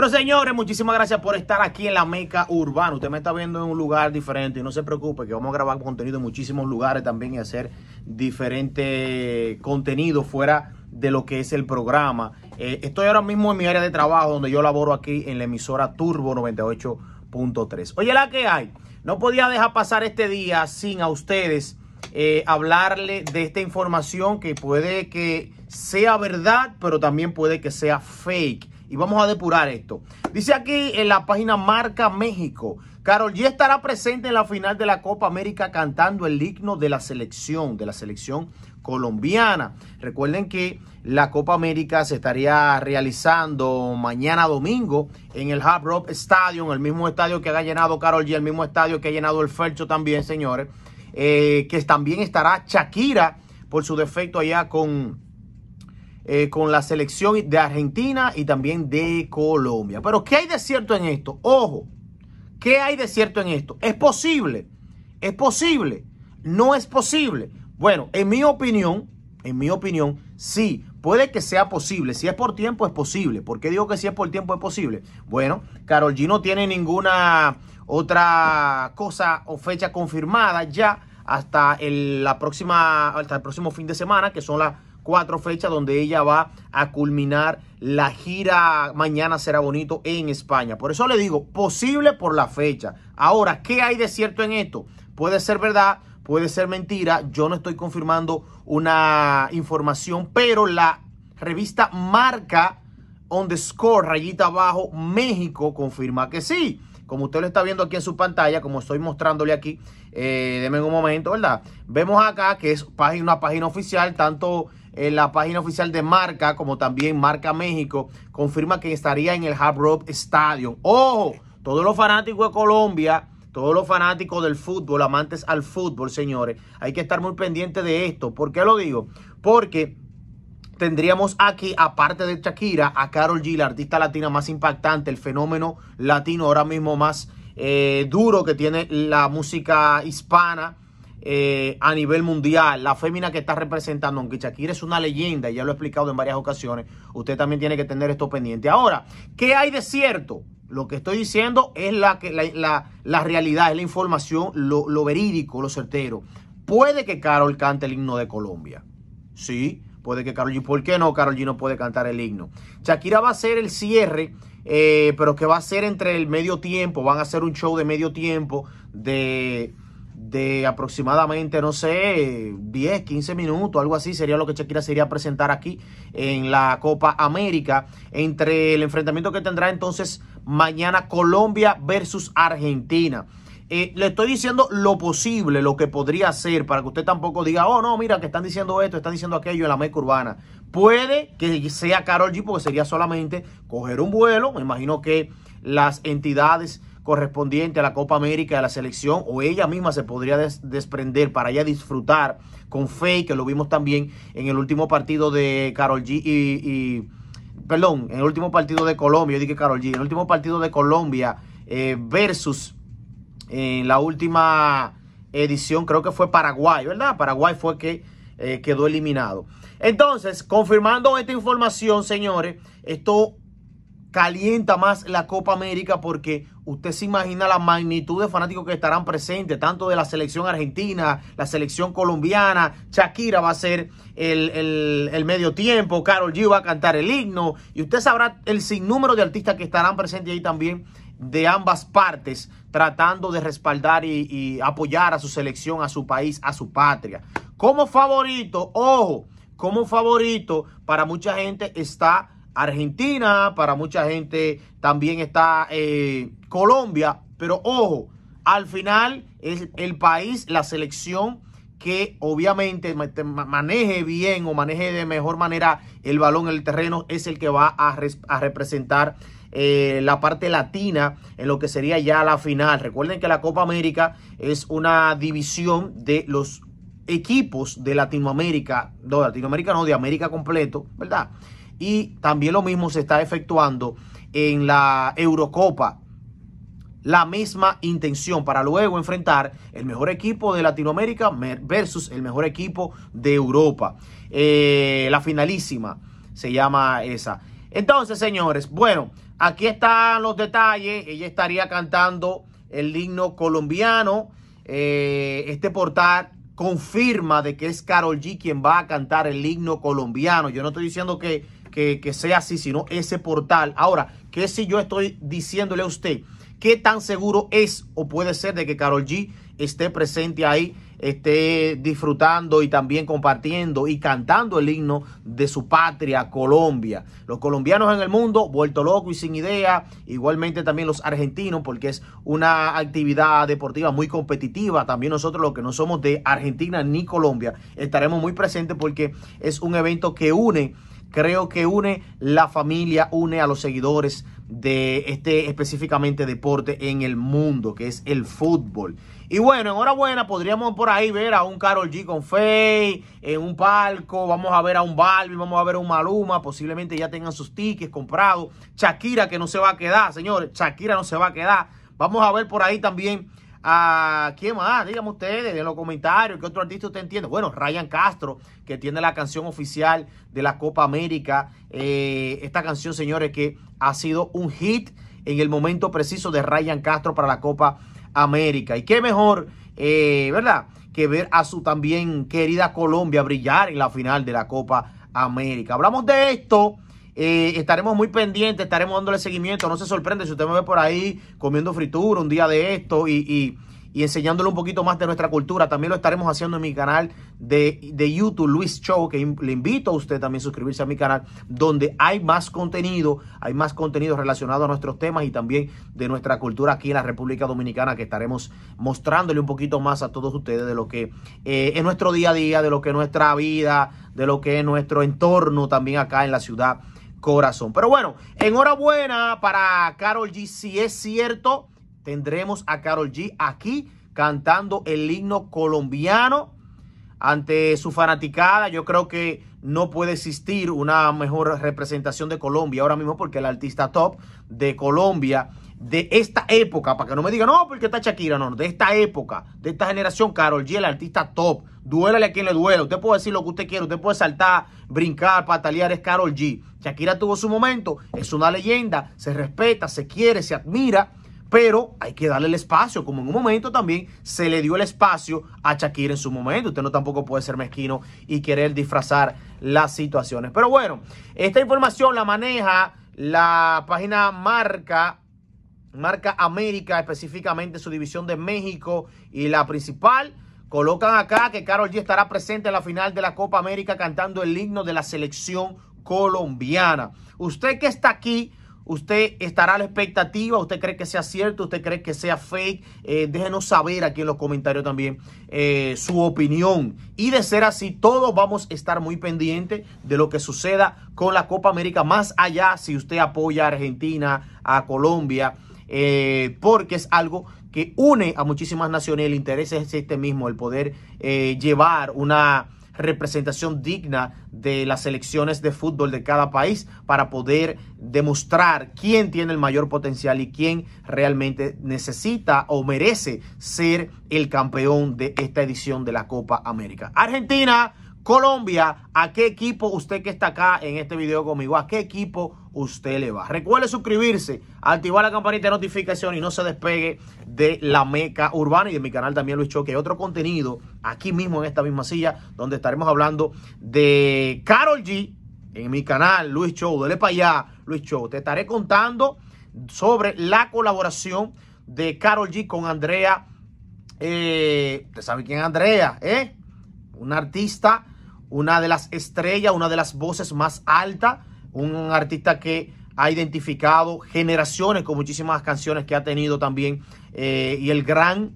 Pero señores, muchísimas gracias por estar aquí en la Meca Urbana. Usted me está viendo en un lugar diferente y no se preocupe que vamos a grabar contenido en muchísimos lugares también y hacer diferente contenido fuera de lo que es el programa. Eh, estoy ahora mismo en mi área de trabajo donde yo laboro aquí en la emisora Turbo 98.3. Oye, la que hay. No podía dejar pasar este día sin a ustedes eh, hablarle de esta información que puede que sea verdad, pero también puede que sea fake y vamos a depurar esto. Dice aquí en la página Marca México, Carol G estará presente en la final de la Copa América cantando el himno de la selección, de la selección colombiana. Recuerden que la Copa América se estaría realizando mañana domingo en el Hard Rock Stadium, el mismo estadio que ha llenado Carol G, el mismo estadio que ha llenado el Fercho también, señores, eh, que también estará Shakira por su defecto allá con eh, con la selección de Argentina y también de Colombia. Pero ¿qué hay de cierto en esto? Ojo, ¿qué hay de cierto en esto? ¿Es posible? ¿Es posible? ¿No es posible? Bueno, en mi opinión, en mi opinión, sí, puede que sea posible. Si es por tiempo, es posible. ¿Por qué digo que si es por tiempo, es posible? Bueno, Carol G no tiene ninguna otra cosa o fecha confirmada ya hasta el, la próxima, hasta el próximo fin de semana, que son las cuatro fechas donde ella va a culminar la gira Mañana será bonito en España. Por eso le digo, posible por la fecha. Ahora, ¿qué hay de cierto en esto? Puede ser verdad, puede ser mentira. Yo no estoy confirmando una información, pero la revista Marca on the score, rayita abajo, México, confirma que sí. Como usted lo está viendo aquí en su pantalla, como estoy mostrándole aquí, eh, denme un momento, ¿verdad? Vemos acá que es página, una página oficial, tanto en la página oficial de Marca, como también Marca México, confirma que estaría en el Hard Rock Stadium. ¡Ojo! Todos los fanáticos de Colombia, todos los fanáticos del fútbol, amantes al fútbol, señores, hay que estar muy pendiente de esto. ¿Por qué lo digo? Porque tendríamos aquí, aparte de Shakira, a Carol G, la artista latina más impactante, el fenómeno latino ahora mismo más eh, duro que tiene la música hispana eh, a nivel mundial, la fémina que está representando, aunque Shakira es una leyenda, ya lo he explicado en varias ocasiones, usted también tiene que tener esto pendiente. Ahora, ¿qué hay de cierto? Lo que estoy diciendo es la, la, realidad, es la información, lo, verídico, lo certero. Puede que Carol cante el himno de Colombia. Sí, puede que Carol y ¿Por qué no? Carol G no puede cantar el himno. Shakira va a ser el cierre, eh, pero que va a ser entre el medio tiempo. Van a hacer un show de medio tiempo de de aproximadamente, no sé, 10, 15 minutos, algo así, sería lo que Shakira sería presentar aquí en la Copa América, entre el enfrentamiento que tendrá entonces mañana Colombia versus Argentina. Eh, le estoy diciendo lo posible, lo que podría ser, para que usted tampoco diga, oh no, mira, que están diciendo esto, están diciendo aquello en la meca urbana. Puede que sea Carol G, porque sería solamente coger un vuelo. Me imagino que las entidades correspondiente a la Copa América de la selección o ella misma se podría desprender para ella disfrutar con fe, que lo vimos también en el último partido de Carol G y, perdón, en el último partido de Colombia, yo dije Carol G, en el último partido de Colombia eh, versus en la última edición, creo que fue Paraguay, ¿verdad? Paraguay fue que eh, quedó eliminado. Entonces, confirmando esta información, señores, esto calienta más la Copa América porque usted se imagina la magnitud de fanáticos que estarán presentes, tanto de la selección argentina, la selección colombiana, Shakira va a ser el, medio tiempo, Carol G va a cantar el himno, y usted sabrá el sinnúmero de artistas que estarán presentes ahí también de ambas partes, tratando de respaldar y, y apoyar a su selección, a su país, a su patria. Como favorito, ojo, como favorito para mucha gente está Argentina, para mucha gente también está eh, Colombia, pero ojo, al final es el país, la selección que obviamente maneje bien o maneje de mejor manera el balón, el terreno, es el que va a, representar eh, la parte latina en lo que sería ya la final. Recuerden que la Copa América es una división de los equipos de Latinoamérica, no, Latinoamérica no, de América completo, ¿verdad? y también lo mismo se está efectuando en la Eurocopa. La misma intención para luego enfrentar el mejor equipo de Latinoamérica versus el mejor equipo de Europa. Eh, la finalísima se llama esa. Entonces, señores, bueno, aquí están los detalles. Ella estaría cantando el himno colombiano. Eh, este portal confirma de que es Carol G quien va a cantar el himno colombiano. Yo no estoy diciendo que que, sea así, sino ese portal. Ahora, ¿qué si yo estoy diciéndole a usted? ¿Qué tan seguro es o puede ser de que Carol G esté presente ahí, esté disfrutando y también compartiendo y cantando el himno de su patria, Colombia? Los colombianos en el mundo, vuelto loco y sin idea, igualmente también los argentinos, porque es una actividad deportiva muy competitiva. También nosotros, los que no somos de Argentina ni Colombia, estaremos muy presentes porque es un evento que une creo que une la familia, une a los seguidores de este específicamente deporte en el mundo, que es el fútbol. Y bueno, enhorabuena, podríamos por ahí ver a un Carol G con Faye en un palco, vamos a ver a un Barbie, vamos a ver a un Maluma, posiblemente ya tengan sus tickets comprados. Shakira que no se va a quedar, señores, Shakira no se va a quedar. Vamos a ver por ahí también ¿A quién más? Ah, díganme ustedes en los comentarios qué otro artista usted entiende. Bueno, Ryan Castro, que tiene la canción oficial de la Copa América. Eh, esta canción, señores, que ha sido un hit en el momento preciso de Ryan Castro para la Copa América. Y qué mejor, eh, ¿verdad? Que ver a su también querida Colombia brillar en la final de la Copa América. Hablamos de esto eh, estaremos muy pendientes, estaremos dándole seguimiento. No se sorprende si usted me ve por ahí comiendo fritura un día de esto y, enseñándole un poquito más de nuestra cultura. También lo estaremos haciendo en mi canal de, YouTube, Luis Show, que le invito a usted también a suscribirse a mi canal, donde hay más contenido, hay más contenido relacionado a nuestros temas y también de nuestra cultura aquí en la República Dominicana, que estaremos mostrándole un poquito más a todos ustedes de lo que eh, es nuestro día a día, de lo que es nuestra vida, de lo que es nuestro entorno también acá en la ciudad corazón. Pero bueno, enhorabuena para Carol G. Si es cierto, tendremos a Carol G aquí cantando el himno colombiano ante su fanaticada. Yo creo que no puede existir una mejor representación de Colombia ahora mismo porque el artista top de Colombia de esta época, para que no me digan, no, porque está Shakira, no, de esta época, de esta generación, Carol G, el artista top, duélale a quien le duela, usted puede decir lo que usted quiera, usted puede saltar, brincar, patalear, es Carol G. Shakira tuvo su momento, es una leyenda, se respeta, se quiere, se admira, pero hay que darle el espacio, como en un momento también se le dio el espacio a Shakira en su momento. Usted no tampoco puede ser mezquino y querer disfrazar las situaciones. Pero bueno, esta información la maneja la página marca marca América, específicamente su división de México y la principal. Colocan acá que Carol G estará presente en la final de la Copa América cantando el himno de la selección colombiana. Usted que está aquí, usted estará a la expectativa, usted cree que sea cierto, usted cree que sea fake, eh, déjenos saber aquí en los comentarios también eh, su opinión. Y de ser así, todos vamos a estar muy pendientes de lo que suceda con la Copa América, más allá si usted apoya a Argentina, a Colombia eh, porque es algo que une a muchísimas naciones. El interés es este mismo, el poder eh, llevar una representación digna de las selecciones de fútbol de cada país para poder demostrar quién tiene el mayor potencial y quién realmente necesita o merece ser el campeón de esta edición de la Copa América. Argentina Colombia, ¿a qué equipo usted que está acá en este video conmigo, a qué equipo usted le va? Recuerde suscribirse, activar la campanita de notificación y no se despegue de la Meca Urbana y de mi canal también Luis que Hay otro contenido aquí mismo en esta misma silla donde estaremos hablando de Carol G en mi canal Luis Show. Dele para allá, Luis Show. Te estaré contando sobre la colaboración de Carol G con Andrea. Eh, usted sabe quién es Andrea, ¿eh? Un artista una de las estrellas, una de las voces más altas, un artista que ha identificado generaciones con muchísimas canciones que ha tenido también eh, y el gran,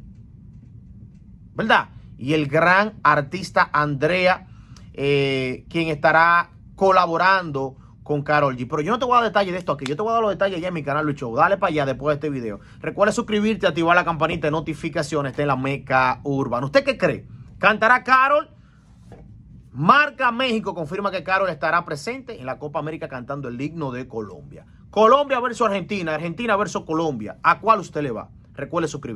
¿verdad? Y el gran artista Andrea, eh, quien estará colaborando con Carol G. Pero yo no te voy a dar detalles de esto aquí. Yo te voy a dar los detalles ya en mi canal Lucho. Dale para allá después de este video. Recuerda suscribirte, activar la campanita de notificaciones. de la Meca Urbana. ¿Usted qué cree? ¿Cantará Carol? Marca México confirma que Carol estará presente en la Copa América cantando el himno de Colombia. Colombia versus Argentina, Argentina versus Colombia. ¿A cuál usted le va? Recuerde suscribirse.